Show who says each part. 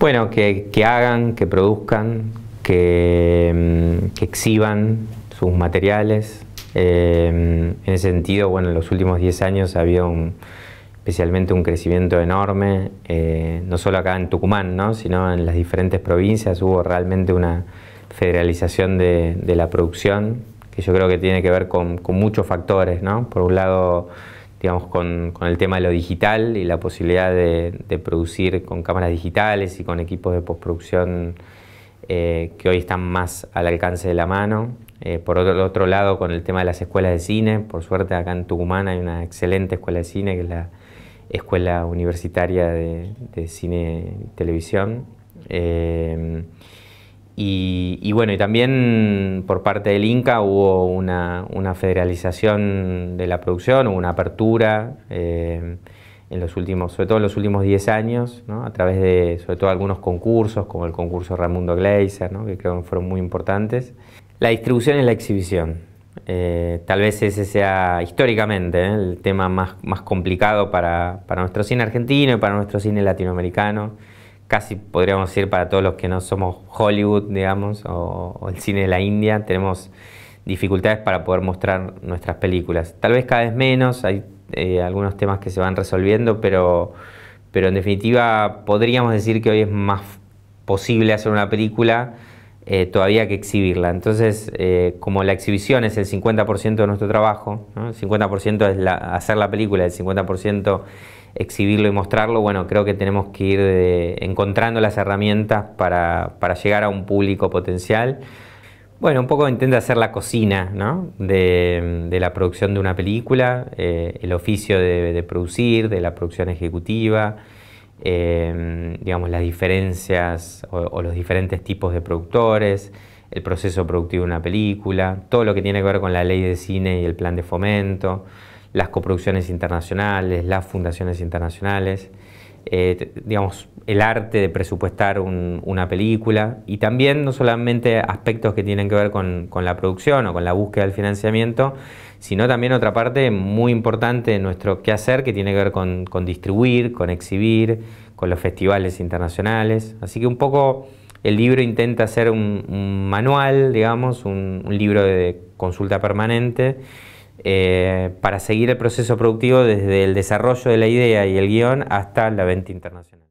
Speaker 1: Bueno, que, hagan, que produzcan, que, mm, exhiban sus materiales. Em, en ese sentido, bueno, en los últimos 10 años ha habido un, especialmente un crecimiento enorme, eh, no solo acá en Tucumán, ¿no? sino en las diferentes provincias hubo realmente una federalización de, la producción, que yo creo que tiene que ver con, con muchos factores. ¿no? Por un lado, digamos, con, el tema de lo digital y la posibilidad de, producir con cámaras digitales y con equipos de postproducción eh, que hoy están más al alcance de la mano. Eh, por otro, otro, lado, con el tema de las escuelas de cine, por suerte acá en Tucumán hay una excelente escuela de cine, que es la Escuela Universitaria de, Cine y Televisión. Eh, y, bueno, y también por parte del Inca hubo una, federalización de la producción, hubo una apertura eh, en los últimos, sobre todo en los últimos 10 años, a través de sobre todo algunos concursos, como el concurso Ramundo Gleiser, que creo que fueron muy importantes. La distribución es la exhibición. Eh, tal vez ese sea históricamente ¿eh? el tema más, complicado para nuestro cine argentino y para nuestro cine latinoamericano casi podríamos decir para todos los que no somos Hollywood, digamos, o, el cine de la India, tenemos dificultades para poder mostrar nuestras películas. Tal vez cada vez menos, hay eh, algunos temas que se van resolviendo, pero, pero en definitiva podríamos decir que hoy es más posible hacer una película eh, todavía que exhibirla. Entonces, eh, como la exhibición es el 50% de nuestro trabajo, el 50% es hacer la película, el 50% exhibirlo y mostrarlo, bueno, creo que tenemos que ir encontrando las herramientas para, llegar a un público potencial. Bueno, un poco intenta hacer la cocina ¿no? de, la producción de una película, eh, el oficio de, producir, de la producción ejecutiva, eh, digamos las diferencias o los diferentes tipos de productores, el proceso productivo de una película, todo lo que tiene que ver con la ley de cine y el plan de fomento las coproducciones internacionales, las fundaciones internacionales, eh, digamos, el arte de presupuestar una película y también no solamente aspectos que tienen que ver con, la producción o con la búsqueda del financiamiento, sino también otra parte muy importante de nuestro hacer que tiene que ver con, distribuir, con exhibir, con los festivales internacionales. Así que un poco el libro intenta ser un, manual, digamos, un libro de consulta permanente eh, para seguir el proceso productivo desde el desarrollo de la idea y el guión hasta la venta internacional.